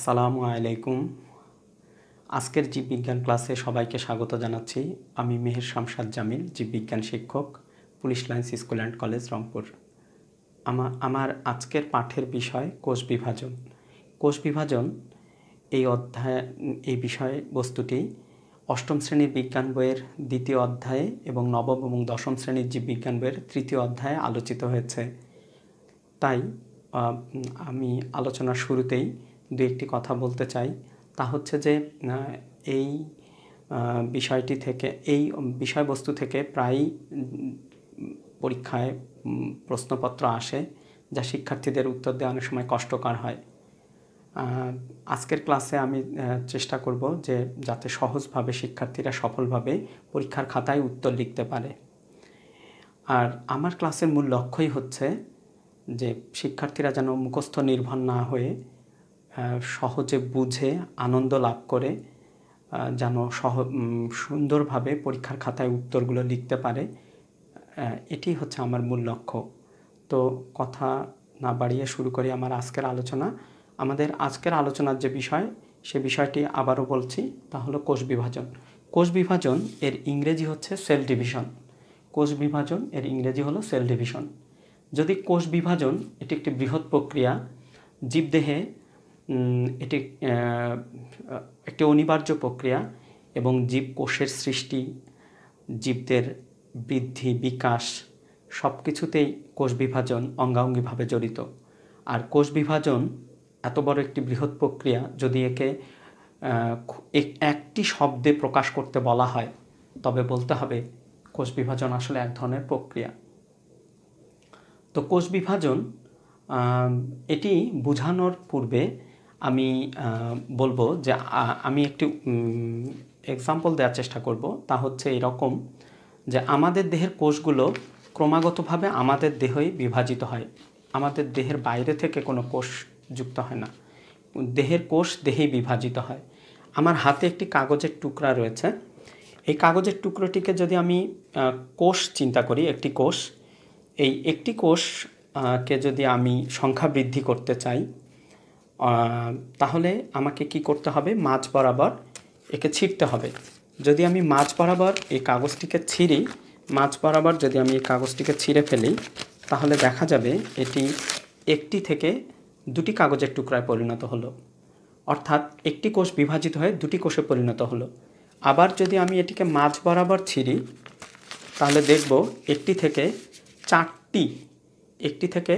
আসসালামু আলাইকুম আজকের জীববিজ্ঞান ক্লাসে সবাইকে স্বাগত জানাচ্ছি আমি মেহের শামসাদ জামিল জীববিজ্ঞান শিক্ষক police lines school and college Rangpur আমার আমার আজকের পাঠের বিষয় কোষ বিভাজন কোষ বিভাজন এই অধ্যায় এই বিষয়ে বস্তুটি অষ্টম শ্রেণীর বিজ্ঞান বইয়ের দ্বিতীয় অধ্যায়ে এবং নবম এবং দশম শ্রেণীর জীববিজ্ঞান বইয়ের তৃতীয় অধ্যায়ে আলোচিত হয়েছে তাই আমি আলোচনার শুরুতেই দু একটি কথা বলতে চাই তা হচ্ছে যে এই বিষয়টি থেকে এই বিষয়বস্তু থেকে প্রায়ই পরীক্ষায় প্রশ্নপত্র আসে যা শিক্ষার্থীদের উত্তর দেওয়া অনেক সময় কষ্টকর হয় আজকের ক্লাসে আমি চেষ্টা করব যে যাতে সহজভাবে শিক্ষার্থীরা সফলভাবে পরীক্ষার খাতায় উত্তর লিখতে পারে আর আমার ক্লাসের মূল লক্ষ্যই হচ্ছে যে শিক্ষার্থীরা যেন মুখস্থ নির্ভর না হয়ে সহজে বুঝে আনন্দ লাভ করে যেন সহ সুন্দরভাবে পরীক্ষার খাতায় উত্তরগুলো লিখতে পারে এটি হচ্ছে আমার মূল লক্ষ্য তো কথা না বাড়িয়ে শুরু করি আমার আজকের আলোচনা আমাদের আজকের আলোচনার যে বিষয় সে বিষয়টি আবারও বলছি তা হলো কোষ বিভাজন কোষ বিভাজন এর ইংরেজি হচ্ছে সেল ডিভিশন কোষ বিভাজন এর ইংরেজি হলো সেল ডিভিশন যদি কোষ বিভাজন এটি একটি বৃহৎ প্রক্রিয়া জীবদেহে এটি একটি অনিবার্য প্রক্রিয়া এবং জীব কোষের সৃষ্টি জীবদের বৃদ্ধি বিকাশ সব কিছুতেই কোষ বিভাজন অঙ্গাঙ্গিভাবে জড়িত আর কোষ বিভাজন এত বড় একটি বৃহৎ প্রক্রিয়া যদি একে একটি শব্দে প্রকাশ করতে বলা হয় তবে বলতে হবে কোষ বিভাজন আসলে এক ধরনের প্রক্রিয়া তো কোষ বিভাজন এটি বোঝানোর পূর্বে আমি বলবো যে আমি একটি এক্সাম্পল দেওয়ার চেষ্টা করব তা হচ্ছে এরকম যে আমাদের দেহের কোষগুলো ক্রমাগতভাবে আমাদের দেহই বিভাজিত হয় আমাদের দেহের বাইরে থেকে কোনো কোষ যুক্ত হয় না দেহের কোষ দেহেই বিভাজিত হয় আমার হাতে একটি কাগজের টুকরা রয়েছে এই কাগজের টুকরোটিকে যদি আমি কোষ চিন্তা করি একটি কোষ এই একটি কোষ কে যদি আমি সংখ্যা বৃদ্ধি করতে চাই তাহলে আমাকে কি করতে হবে মাছ বরাবর একে ছিঁড়তে হবে যদি আমি মাছ বরাবর এই কাগজটিকে ছিঁড়ি মাছ বরাবর যদি আমি এই কাগজটিকে ছিঁড়ে ফেলি তাহলে দেখা যাবে এটি একটি থেকে দুটি কাগজের টুকরায় পরিণত হলো অর্থাৎ একটি কোষ বিভাজিত হয়ে দুটি কোষে পরিণত হলো আবার যদি আমি এটিকে মাছ বরাবর ছিঁড়ি তাহলে দেখব একটি থেকে চারটি একটি থেকে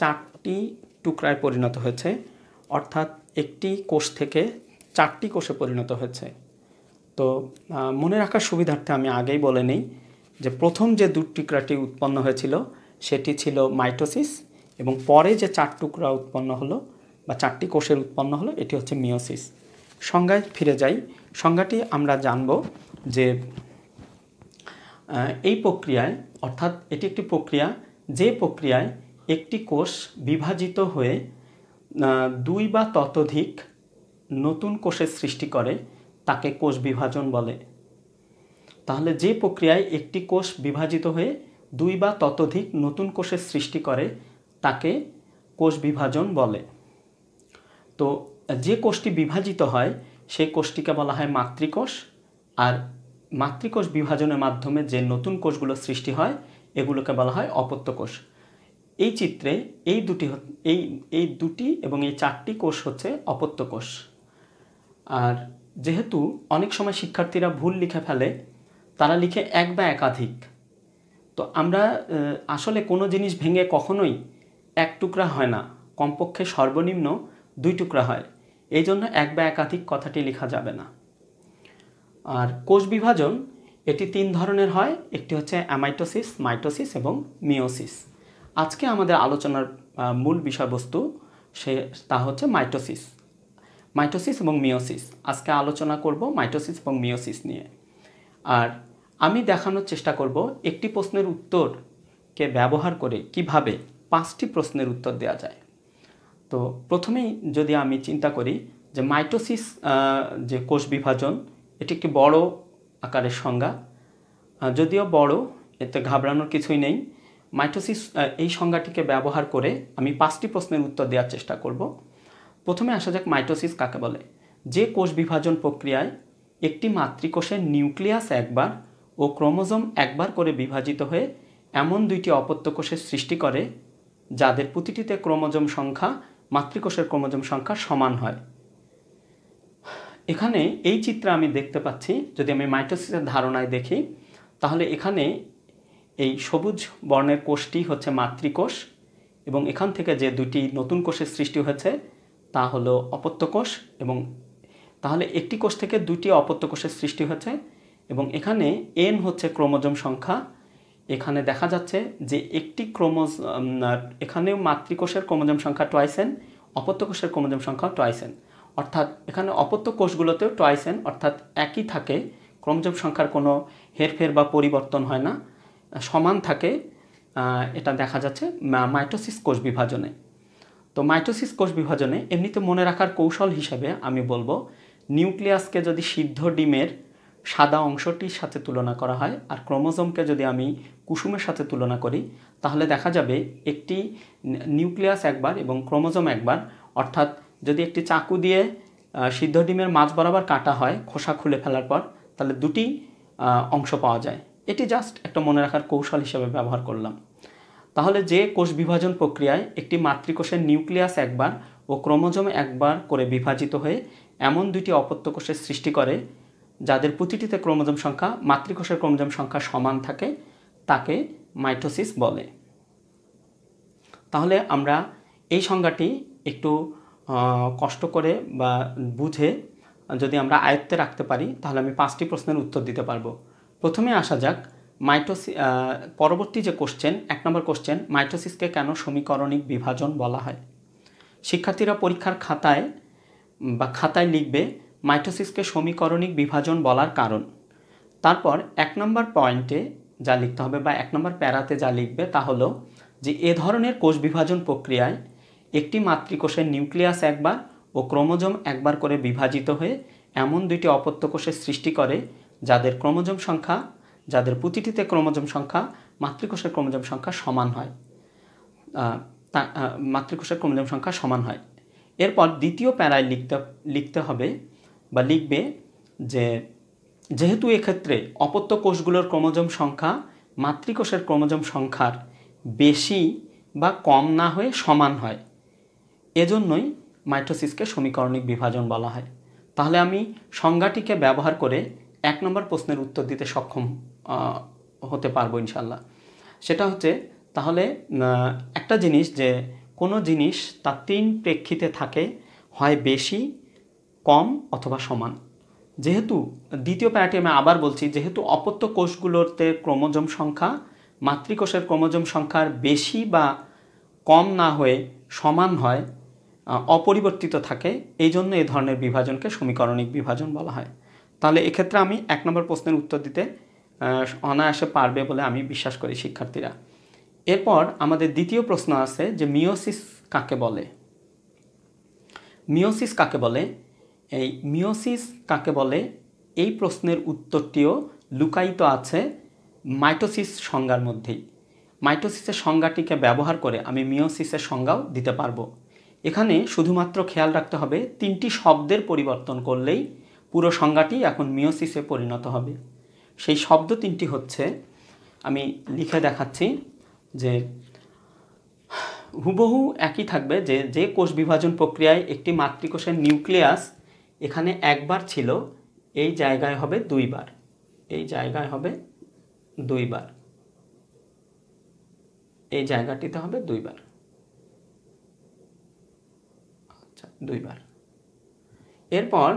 চারটি টুকরায় পরিণত হয়েছে অর্থাৎ একটি কোষ থেকে চারটি কোষে পরিণত হয়েছে তো মনে রাখার সুবিধার্থে আমি আগেই বলে নিই যে প্রথম যে টুকরাটি উৎপন্ন হয়েছিল সেটি ছিল মাইটোসিস এবং পরে যে চার টুকরা উৎপন্ন হলো বা চারটি কোষের উৎপন্ন হলো এটি হচ্ছে মিওসিস সংজ্ঞায় ফিরে যাই সংজ্ঞাটি আমরা জানব যে এই প্রক্রিয়ায় অর্থাৎ এটি একটি প্রক্রিয়া যে প্রক্রিয়ায় একটি কোষ বিভাজিত হয়ে দুই বা ততোধিক নতুন কোষের সৃষ্টি করে তাকে কোষ বিভাজন বলে তাহলে যে প্রক্রিয়ায় একটি কোষ বিভাজিত হয়ে দুই বা ততোধিক নতুন কোষের সৃষ্টি করে তাকে কোষ বিভাজন বলে তো যে কোষটি বিভাজিত হয় সেই কোষটিকে বলা হয় মাতৃকোষ আর মাতৃকোষ বিভাজনের মাধ্যমে যে নতুন কোষগুলো সৃষ্টি হয় এগুলোকে বলা হয় অপত্য কোষ এই চিত্রে এই দুটি এই এই দুটি এবং এই চারটি কোষ হচ্ছে অপত্য কোষ আর যেহেতু অনেক সময় শিক্ষার্থীরা ভুল লিখে ফেলে তারা লিখে এক বা একাধিক তো আমরা আসলে কোনো জিনিস ভেঙে কখনোই এক টুকরা হয় না কমপক্ষে সর্বনিম্ন দুই টুকরা হয় এই জন্য এক বা একাধিক কথাটি লেখা যাবে না আর কোষ বিভাজন এটি তিন ধরনের হয় একটি হচ্ছে অ্যামাইটোসিস মাইটোসিস এবং মিওসিস আজকে আমাদের আলোচনার মূল বিষয়বস্তু সে তা হচ্ছে মাইটোসিস মাইটোসিস এবং মিওসিস আজকে আলোচনা করব মাইটোসিস এবং মিওসিস নিয়ে আর আমি দেখানোর চেষ্টা করব একটি প্রশ্নের উত্তরকে ব্যবহার করে কিভাবে পাঁচটি প্রশ্নের উত্তর দেওয়া যায় তো প্রথমেই যদি আমি চিন্তা করি যে মাইটোসিস যে কোষ বিভাজন এটি একটি বড় আকারের সংজ্ঞা যদিও বড় এতে ঘাবড়ানোর কিছুই নেই মাইটোসিস এই সংজ্ঞাটিকে ব্যবহার করে আমি পাঁচটি প্রশ্নের উত্তর দেওয়ার চেষ্টা করব প্রথমে আসা যাক মাইটোসিস কাকে বলে যে কোষ বিভাজন প্রক্রিয়ায় একটি মাতৃকোষের নিউক্লিয়াস একবার ও ক্রোমোজোম একবার করে বিভাজিত হয়ে এমন দুইটি অপত্য কোষের সৃষ্টি করে যাদের প্রতিটিতে ক্রোমোজোম সংখ্যা মাতৃকোষের ক্রোমোজোম সংখ্যা সমান হয় এখানে এই চিত্র আমি দেখতে পাচ্ছি যদি আমি মাইটোসিসের ধারণায় দেখি তাহলে এখানে এই সবুজ বর্ণের কোষটি হচ্ছে মাতৃকোষ এবং এখান থেকে যে দুটি নতুন কোষের সৃষ্টি হয়েছে তা হলো অপত্য কোষ এবং তাহলে একটি কোষ থেকে দুটি অপত্য কোষের সৃষ্টি হয়েছে এবং এখানে এন হচ্ছে ক্রোমোজোম সংখ্যা এখানে দেখা যাচ্ছে যে একটি ক্রোমোজ এখানেও মাতৃকোষের ক্রোমোজম সংখ্যা টয়সেন অপত্যকোষের ক্রোমোজোম সংখ্যা টয়সেন অর্থাৎ এখানে অপত্য কোষগুলোতেও টয়সেন অর্থাৎ একই থাকে ক্রোমোজোম সংখ্যার কোনো হেরফের বা পরিবর্তন হয় না সমান থাকে এটা দেখা যাচ্ছে মাইটোসিস কোষ বিভাজনে তো মাইটোসিস কোষ বিভাজনে এমনিতে মনে রাখার কৌশল হিসাবে আমি বলবো নিউক্লিয়াসকে যদি সিদ্ধ ডিমের সাদা অংশটির সাথে তুলনা করা হয় আর ক্রোমোজোমকে যদি আমি কুসুমের সাথে তুলনা করি তাহলে দেখা যাবে একটি নিউক্লিয়াস একবার এবং ক্রোমোজোম একবার অর্থাৎ যদি একটি চাকু দিয়ে সিদ্ধ ডিমের মাছ বরাবর কাটা হয় খোসা খুলে ফেলার পর তাহলে দুটি অংশ পাওয়া যায় এটি জাস্ট একটা মনে রাখার কৌশল হিসেবে ব্যবহার করলাম তাহলে যে কোষ বিভাজন প্রক্রিয়ায় একটি মাতৃকোষের নিউক্লিয়াস একবার ও ক্রোমোজোম একবার করে বিভাজিত হয়ে এমন দুইটি অপত্য কোষের সৃষ্টি করে যাদের প্রতিটিতে ক্রোমোজোম সংখ্যা মাতৃকোষের ক্রোমোজোম সংখ্যা সমান থাকে তাকে মাইটোসিস বলে তাহলে আমরা এই সংজ্ঞাটি একটু কষ্ট করে বা বুঝে যদি আমরা আয়ত্তে রাখতে পারি তাহলে আমি পাঁচটি প্রশ্নের উত্তর দিতে পারবো প্রথমে আসা যাক মাইটোসি পরবর্তী যে কোশ্চেন এক নম্বর কোশ্চেন মাইটোসিসকে কেন সমীকরণিক বিভাজন বলা হয় শিক্ষার্থীরা পরীক্ষার খাতায় বা খাতায় লিখবে মাইটোসিসকে সমীকরণিক বিভাজন বলার কারণ তারপর এক নম্বর পয়েন্টে যা লিখতে হবে বা এক নম্বর প্যারাতে যা লিখবে তা হলো যে এ ধরনের কোষ বিভাজন প্রক্রিয়ায় একটি মাতৃকোষের নিউক্লিয়াস একবার ও ক্রোমোজোম একবার করে বিভাজিত হয়ে এমন দুইটি অপত্য কোষের সৃষ্টি করে যাদের ক্রোমোজোম সংখ্যা যাদের প্রতিটিতে ক্রোমোজোম সংখ্যা মাতৃকোষের ক্রোমোজোম সংখ্যা সমান হয় মাতৃকোষের ক্রোমোজোম সংখ্যা সমান হয় এরপর দ্বিতীয় প্যারায় লিখতে লিখতে হবে বা লিখবে যে যেহেতু এক্ষেত্রে অপত্য কোষগুলোর ক্রোমোজোম সংখ্যা মাতৃকোষের ক্রোমোজোম সংখ্যার বেশি বা কম না হয়ে সমান হয় এজন্যই মাইট্রোসিসকে সমীকরণিক বিভাজন বলা হয় তাহলে আমি সংজ্ঞাটিকে ব্যবহার করে এক নম্বর প্রশ্নের উত্তর দিতে সক্ষম হতে পারবো ইনশাল্লাহ সেটা হচ্ছে তাহলে একটা জিনিস যে কোনো জিনিস তার তিন প্রেক্ষিতে থাকে হয় বেশি কম অথবা সমান যেহেতু দ্বিতীয় প্যারাটি আমি আবার বলছি যেহেতু অপত্য কোষগুলোতে ক্রোমোজোম সংখ্যা মাতৃকোষের ক্রোমোজোম সংখ্যার বেশি বা কম না হয়ে সমান হয় অপরিবর্তিত থাকে এই জন্য এ ধরনের বিভাজনকে সমীকরণিক বিভাজন বলা হয় তাহলে এক্ষেত্রে আমি এক নম্বর প্রশ্নের উত্তর দিতে অনায়াসে পারবে বলে আমি বিশ্বাস করি শিক্ষার্থীরা এরপর আমাদের দ্বিতীয় প্রশ্ন আছে যে মিওসিস কাকে বলে মিওসিস কাকে বলে এই মিওসিস কাকে বলে এই প্রশ্নের উত্তরটিও লুকায়িত আছে মাইটোসিস সংজ্ঞার মধ্যেই মাইটোসিসের সংজ্ঞাটিকে ব্যবহার করে আমি মিওসিসের সংজ্ঞাও দিতে পারবো এখানে শুধুমাত্র খেয়াল রাখতে হবে তিনটি শব্দের পরিবর্তন করলেই পুরো সংজ্ঞাটি এখন মিওসিসে পরিণত হবে সেই শব্দ তিনটি হচ্ছে আমি লিখে দেখাচ্ছি যে হুবহু একই থাকবে যে যে কোষ বিভাজন প্রক্রিয়ায় একটি মাতৃকোষের নিউক্লিয়াস এখানে একবার ছিল এই জায়গায় হবে দুইবার এই জায়গায় হবে দুইবার এই জায়গাটিতে হবে দুইবার আচ্ছা দুইবার এরপর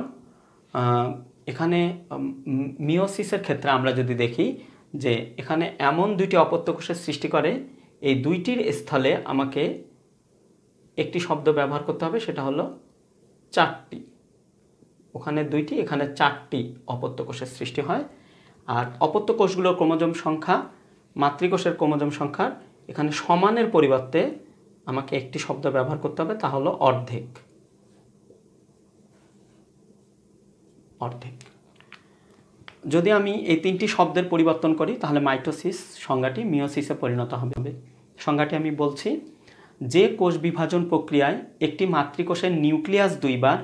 এখানে মিওসিসের ক্ষেত্রে আমরা যদি দেখি যে এখানে এমন দুইটি অপত্যকোষের সৃষ্টি করে এই দুইটির স্থলে আমাকে একটি শব্দ ব্যবহার করতে হবে সেটা হলো চারটি ওখানে দুইটি এখানে চারটি অপত্যকোষের সৃষ্টি হয় আর অপত্যকোষগুলোর ক্রোমোজোম সংখ্যা মাতৃকোষের ক্রোমোজোম সংখ্যার এখানে সমানের পরিবর্তে আমাকে একটি শব্দ ব্যবহার করতে হবে তা হলো অর্ধেক অর্ধেক যদি আমি এই তিনটি শব্দের পরিবর্তন করি তাহলে মাইটোসিস সংজ্ঞাটি মিওসিসে পরিণত হবে সংজ্ঞাটি আমি বলছি যে কোষ বিভাজন প্রক্রিয়ায় একটি মাতৃকোষের নিউক্লিয়াস দুইবার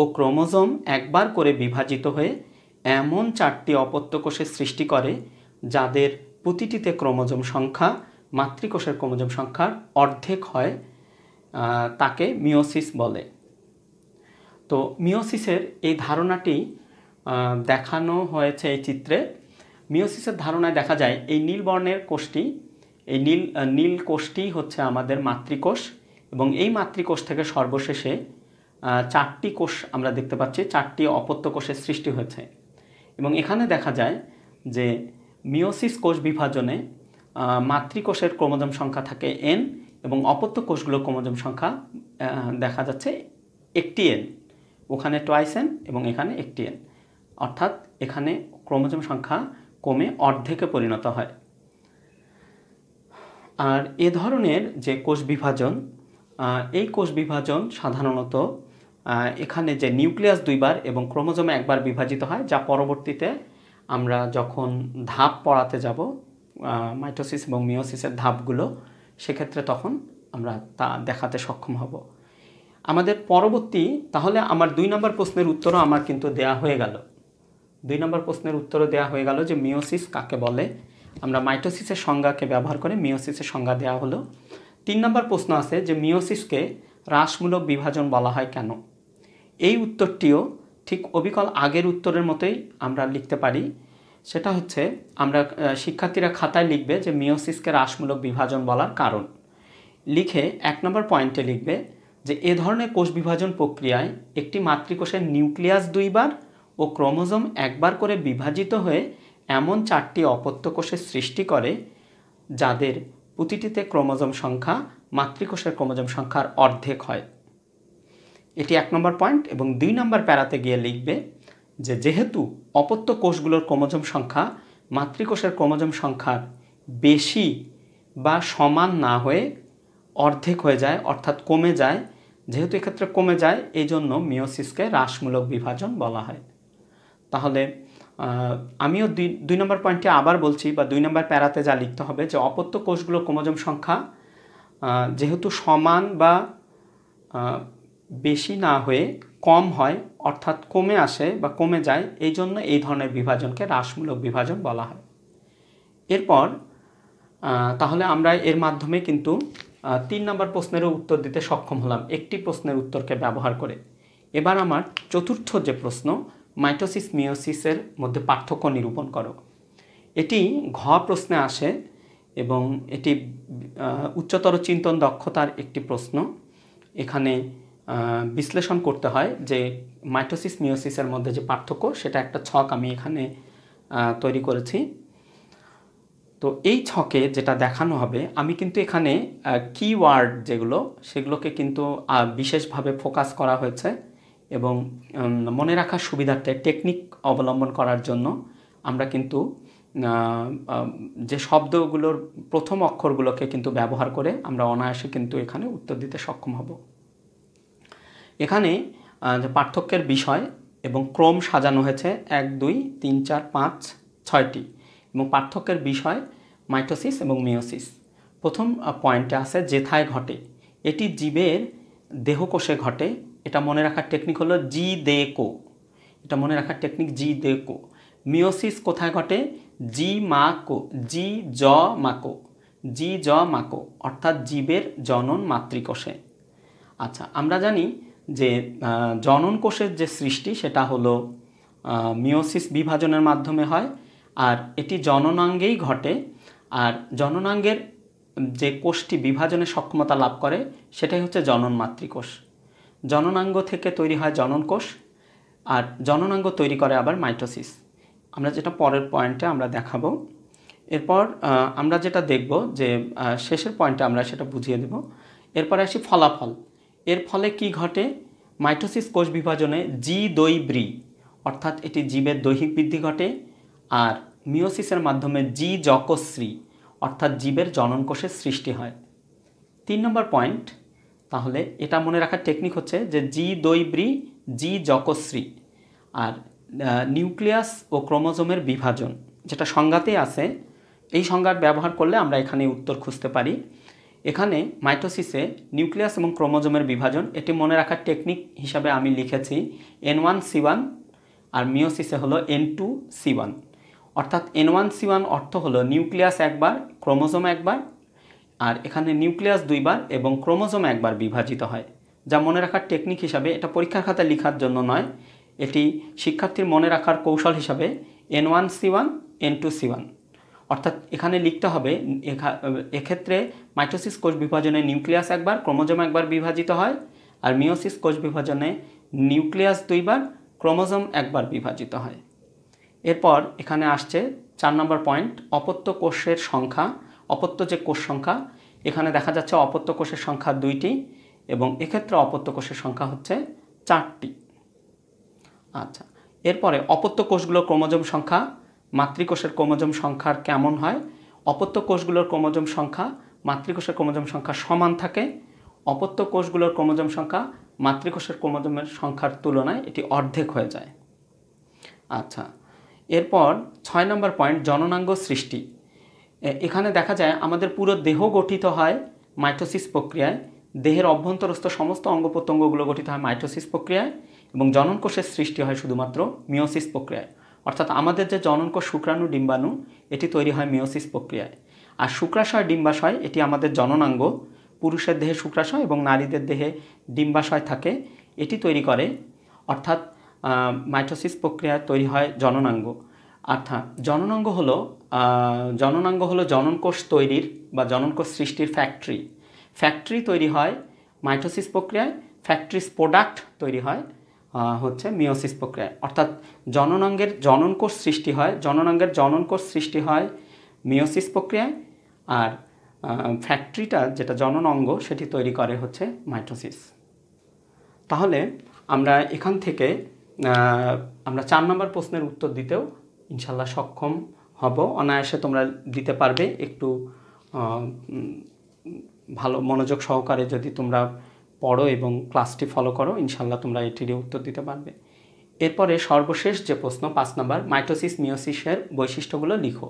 ও ক্রোমোজোম একবার করে বিভাজিত হয়ে এমন চারটি অপত্য কোষের সৃষ্টি করে যাদের প্রতিটিতে ক্রোমোজোম সংখ্যা মাতৃকোষের ক্রোমোজোম সংখ্যার অর্ধেক হয় তাকে মিওসিস বলে তো মিওসিসের এই ধারণাটি দেখানো হয়েছে এই চিত্রে মিওসিসের ধারণায় দেখা যায় এই নীল বর্ণের কোষটি এই নীল নীল কোষটি হচ্ছে আমাদের মাতৃকোষ এবং এই মাতৃকোষ থেকে সর্বশেষে চারটি কোষ আমরা দেখতে পাচ্ছি চারটি অপত্য কোষের সৃষ্টি হয়েছে এবং এখানে দেখা যায় যে মিওসিস কোষ বিভাজনে মাতৃকোষের ক্রোমোজম সংখ্যা থাকে এন এবং অপত্য কোষগুলো ক্রোমোজম সংখ্যা দেখা যাচ্ছে একটি এন ওখানে টোয়াইস এন এবং এখানে একটি এন অর্থাৎ এখানে ক্রোমোজোম সংখ্যা কমে অর্ধেকে পরিণত হয় আর এ ধরনের যে কোষ বিভাজন এই কোষ বিভাজন সাধারণত এখানে যে নিউক্লিয়াস দুইবার এবং ক্রোমোজোমে একবার বিভাজিত হয় যা পরবর্তীতে আমরা যখন ধাপ পড়াতে যাব মাইটোসিস এবং মিওসিসের ধাপগুলো সেক্ষেত্রে তখন আমরা তা দেখাতে সক্ষম হব আমাদের পরবর্তী তাহলে আমার দুই নম্বর প্রশ্নের উত্তরও আমার কিন্তু দেয়া হয়ে গেল দুই নম্বর প্রশ্নের উত্তরও দেয়া হয়ে গেল যে মিওসিস কাকে বলে আমরা মাইটোসিসের সংজ্ঞাকে ব্যবহার করে মিওসিসের সংজ্ঞা দেওয়া হলো তিন নম্বর প্রশ্ন আছে যে মিওসিসকে হ্রাসমূলক বিভাজন বলা হয় কেন এই উত্তরটিও ঠিক অবিকল আগের উত্তরের মতোই আমরা লিখতে পারি সেটা হচ্ছে আমরা শিক্ষার্থীরা খাতায় লিখবে যে মিওসিসকে হ্রাসমূলক বিভাজন বলার কারণ লিখে এক নম্বর পয়েন্টে লিখবে যে এ ধরনের কোষ বিভাজন প্রক্রিয়ায় একটি মাতৃকোষের নিউক্লিয়াস দুইবার ও ক্রোমোজোম একবার করে বিভাজিত হয়ে এমন চারটি অপত্য কোষের সৃষ্টি করে যাদের প্রতিটিতে ক্রোমোজোম সংখ্যা মাতৃকোষের ক্রোমোজোম সংখ্যার অর্ধেক হয় এটি এক নম্বর পয়েন্ট এবং দুই নম্বর প্যারাতে গিয়ে লিখবে যে যেহেতু অপত্য কোষগুলোর ক্রোমোজোম সংখ্যা মাতৃকোষের ক্রোমোজোম সংখ্যার বেশি বা সমান না হয়ে অর্ধেক হয়ে যায় অর্থাৎ কমে যায় যেহেতু এক্ষেত্রে কমে যায় এই জন্য মিওসিসকে হ্রাসমূলক বিভাজন বলা হয় তাহলে আমিও দুই দুই নম্বর পয়েন্টে আবার বলছি বা দুই নম্বর প্যারাতে যা লিখতে হবে যে অপত্য কোষগুলো কোমোজম সংখ্যা যেহেতু সমান বা বেশি না হয়ে কম হয় অর্থাৎ কমে আসে বা কমে যায় এই জন্য এই ধরনের বিভাজনকে হ্রাসমূলক বিভাজন বলা হয় এরপর তাহলে আমরা এর মাধ্যমে কিন্তু তিন নম্বর প্রশ্নেরও উত্তর দিতে সক্ষম হলাম একটি প্রশ্নের উত্তরকে ব্যবহার করে এবার আমার চতুর্থ যে প্রশ্ন মাইটোসিস মিওসিসের মধ্যে পার্থক্য নিরূপণ করো এটি ঘ প্রশ্নে আসে এবং এটি উচ্চতর চিন্তন দক্ষতার একটি প্রশ্ন এখানে বিশ্লেষণ করতে হয় যে মাইটোসিস মিওসিসের মধ্যে যে পার্থক্য সেটা একটা ছক আমি এখানে তৈরি করেছি তো এই ছকে যেটা দেখানো হবে আমি কিন্তু এখানে কিওয়ার্ড যেগুলো সেগুলোকে কিন্তু বিশেষভাবে ফোকাস করা হয়েছে এবং মনে রাখার সুবিধার্থে টেকনিক অবলম্বন করার জন্য আমরা কিন্তু যে শব্দগুলোর প্রথম অক্ষরগুলোকে কিন্তু ব্যবহার করে আমরা অনায়াসে কিন্তু এখানে উত্তর দিতে সক্ষম হব এখানে পার্থক্যের বিষয় এবং ক্রম সাজানো হয়েছে এক দুই তিন চার পাঁচ ছয়টি এবং পার্থক্যের বিষয় মাইটোসিস এবং মিওসিস প্রথম পয়েন্টে আছে জেথায় ঘটে এটি জীবের দেহকোষে ঘটে এটা মনে রাখার টেকনিক হলো জি দে কো এটা মনে রাখার টেকনিক জি দে কো মিওসিস কোথায় ঘটে জি মা কো জি জ মাকো জি জ মাকো অর্থাৎ জীবের জনন মাতৃকোষে আচ্ছা আমরা জানি যে জনন কোষের যে সৃষ্টি সেটা হলো মিওসিস বিভাজনের মাধ্যমে হয় আর এটি জননাঙ্গেই ঘটে আর জননাঙ্গের যে কোষটি বিভাজনে সক্ষমতা লাভ করে সেটাই হচ্ছে জনন মাতৃকোষ জননাঙ্গ থেকে তৈরি হয় জনন কোষ আর জননাঙ্গ তৈরি করে আবার মাইটোসিস আমরা যেটা পরের পয়েন্টে আমরা দেখাবো এরপর আমরা যেটা দেখব যে শেষের পয়েন্টে আমরা সেটা বুঝিয়ে দেব এরপরে আসি ফলাফল এর ফলে কি ঘটে মাইটোসিস কোষ বিভাজনে জি দৈব্রি অর্থাৎ এটি জীবের দৈহিক বৃদ্ধি ঘটে আর মিওসিসের মাধ্যমে জি যকশ্রী অর্থাৎ জীবের জননকোষের সৃষ্টি হয় তিন নম্বর পয়েন্ট তাহলে এটা মনে রাখার টেকনিক হচ্ছে যে জি দৈব্রী জি যকশ্রী আর নিউক্লিয়াস ও ক্রোমোজোমের বিভাজন যেটা সংজ্ঞাতে আছে এই সংজ্ঞার ব্যবহার করলে আমরা এখানে উত্তর খুঁজতে পারি এখানে মাইটোসিসে নিউক্লিয়াস এবং ক্রোমোজোমের বিভাজন এটি মনে রাখার টেকনিক হিসাবে আমি লিখেছি এন ওয়ান সি ওয়ান আর মিওসিসে হলো এন টু সি ওয়ান অর্থাৎ এন ওয়ান সি ওয়ান অর্থ হলো নিউক্লিয়াস একবার ক্রোমোজোম একবার আর এখানে নিউক্লিয়াস দুইবার এবং ক্রোমোজোম একবার বিভাজিত হয় যা মনে রাখার টেকনিক হিসাবে এটা পরীক্ষার খাতায় লেখার জন্য নয় এটি শিক্ষার্থীর মনে রাখার কৌশল হিসাবে N one C one N two C one অর্থাৎ এখানে লিখতে হবে এক্ষেত্রে মাইটোসিস কোষ বিভাজনে নিউক্লিয়াস একবার ক্রোমোজোম একবার বিভাজিত হয় আর মিওসিস কোষ বিভাজনে নিউক্লিয়াস দুইবার ক্রোমোজোম একবার বিভাজিত হয় এরপর এখানে আসছে চার নম্বর পয়েন্ট অপত্য কোষের সংখ্যা অপত্য যে কোষ সংখ্যা এখানে দেখা যাচ্ছে অপত্য কোষের সংখ্যা দুইটি এবং এক্ষেত্রে অপত্য কোষের সংখ্যা হচ্ছে চারটি আচ্ছা এরপরে অপত্য কোষগুলোর ক্রোমোজোম সংখ্যা মাতৃকোষের ক্রোমোজোম সংখ্যার কেমন হয় অপত্য কোষগুলোর ক্রোমোজোম সংখ্যা মাতৃকোষের ক্রোমোজোম সংখ্যা সমান থাকে অপত্য কোষগুলোর ক্রোমোজোম সংখ্যা মাতৃকোষের ক্রোমোজোমের সংখ্যার তুলনায় এটি অর্ধেক হয়ে যায় আচ্ছা এরপর ছয় নম্বর পয়েন্ট জননাঙ্গ সৃষ্টি এখানে দেখা যায় আমাদের পুরো দেহ গঠিত হয় মাইটোসিস প্রক্রিয়ায় দেহের অভ্যন্তরস্থ সমস্ত অঙ্গ প্রত্যঙ্গগুলো গঠিত হয় মাইটোসিস প্রক্রিয়ায় এবং জননকোষের সৃষ্টি হয় শুধুমাত্র মিওসিস প্রক্রিয়ায় অর্থাৎ আমাদের যে জননকোষ শুক্রাণু ডিম্বাণু এটি তৈরি হয় মিওসিস প্রক্রিয়ায় আর শুক্রাশয় ডিম্বাশয় এটি আমাদের জননাঙ্গ পুরুষের দেহে শুক্রাশয় এবং নারীদের দেহে ডিম্বাশয় থাকে এটি তৈরি করে অর্থাৎ মাইটোসিস প্রক্রিয়ায় তৈরি হয় জননাঙ্গ অর্থাৎ আচ্ছা, জননাঙ্গ হলো জননাঙ্গ হলো জননকোষ তৈরির বা জননকোষ সৃষ্টির ফ্যাক্টরি ফ্যাক্টরি তৈরি হয় মাইটোসিস প্রক্রিয়ায় ফ্যাক্টরিস প্রোডাক্ট তৈরি হয় হচ্ছে মিওসিস প্রক্রিয়ায় অর্থাৎ জননাঙ্গের জননকোষ সৃষ্টি হয় জননাঙ্গের জননকোষ সৃষ্টি হয় মিওসিস প্রক্রিয়ায় আর ফ্যাক্টরিটা যেটা জননাঙ্গ সেটি তৈরি করে হচ্ছে মাইটোসিস তাহলে আমরা এখান থেকে আমরা চার নম্বর প্রশ্নের উত্তর দিতেও ইনশাল্লাহ সক্ষম হব অনায়াসে তোমরা দিতে পারবে একটু ভালো মনোযোগ সহকারে যদি তোমরা পড়ো এবং ক্লাসটি ফলো করো ইনশাল্লাহ তোমরা এটিরই উত্তর দিতে পারবে এরপরে সর্বশেষ যে প্রশ্ন পাঁচ নম্বর মাইটোসিস মিওসিসের বৈশিষ্ট্যগুলো লিখো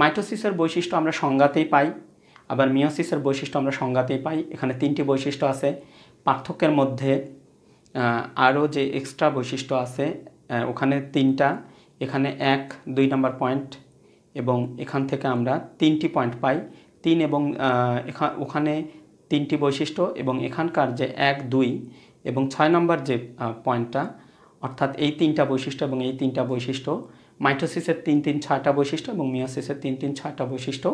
মাইটোসিসের বৈশিষ্ট্য আমরা সংজ্ঞাতেই পাই আবার মিওসিসের বৈশিষ্ট্য আমরা সংজ্ঞাতেই পাই এখানে তিনটি বৈশিষ্ট্য আছে পার্থক্যের মধ্যে আরও যে এক্সট্রা বৈশিষ্ট্য আছে ওখানে তিনটা এখানে এক দুই নম্বর পয়েন্ট এবং এখান থেকে আমরা তিনটি পয়েন্ট পাই তিন এবং ওখানে তিনটি বৈশিষ্ট্য এবং এখানকার যে এক দুই এবং ছয় নম্বর যে পয়েন্টটা অর্থাৎ এই তিনটা বৈশিষ্ট্য এবং এই তিনটা বৈশিষ্ট্য মাইটোসিসের তিন তিন ছয়টা বৈশিষ্ট্য এবং মিয়াসিসের তিন তিন ছয়টা বৈশিষ্ট্য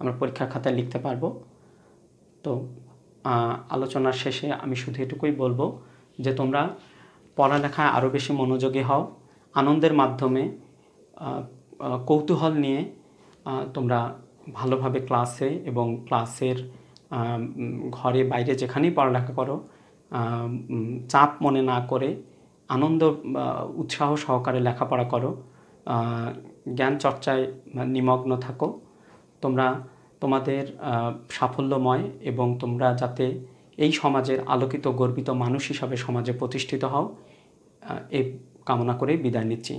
আমরা পরীক্ষার খাতায় লিখতে পারবো তো আলোচনার শেষে আমি শুধু এটুকুই বলবো যে তোমরা পড়ালেখায় আরও বেশি মনোযোগী হও আনন্দের মাধ্যমে কৌতূহল নিয়ে তোমরা ভালোভাবে ক্লাসে এবং ক্লাসের ঘরে বাইরে যেখানেই পড়ালেখা করো চাপ মনে না করে আনন্দ উৎসাহ সহকারে লেখাপড়া করো জ্ঞান চর্চায় নিমগ্ন থাকো তোমরা তোমাদের সাফল্যময় এবং তোমরা যাতে এই সমাজের আলোকিত গর্বিত মানুষ হিসাবে সমাজে প্রতিষ্ঠিত হও এই কামনা করে বিদায় নিচ্ছি